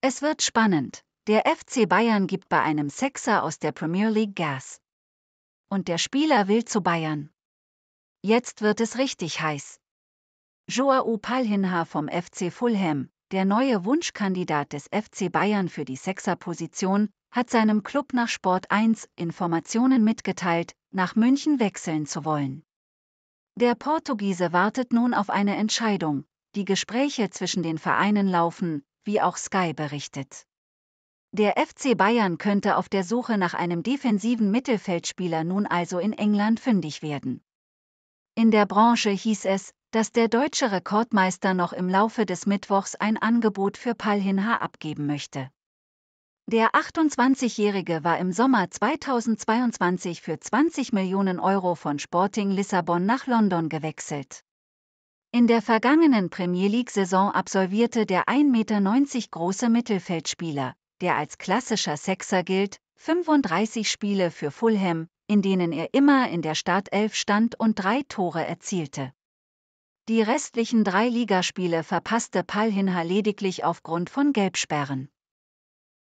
Es wird spannend. Der FC Bayern gibt bei einem Sechser aus der Premier League Gas. Und der Spieler will zu Bayern. Jetzt wird es richtig heiß. Joao Palhinha vom FC Fulham, der neue Wunschkandidat des FC Bayern für die Sechserposition, hat seinem Club nach Sport 1 Informationen mitgeteilt, nach München wechseln zu wollen. Der Portugiese wartet nun auf eine Entscheidung. Die Gespräche zwischen den Vereinen laufen, wie auch Sky berichtet. Der FC Bayern könnte auf der Suche nach einem defensiven Mittelfeldspieler nun also in England fündig werden. In der Branche hieß es, dass der deutsche Rekordmeister noch im Laufe des Mittwochs ein Angebot für Palhinha abgeben möchte. Der 28-Jährige war im Sommer 2022 für 20 Millionen Euro von Sporting Lissabon nach London gewechselt. In der vergangenen Premier League-Saison absolvierte der 1,90 Meter große Mittelfeldspieler, der als klassischer Sechser gilt, 35 Spiele für Fulham, in denen er immer in der Startelf stand und drei Tore erzielte. Die restlichen drei Ligaspiele verpasste Palhinha lediglich aufgrund von Gelbsperren.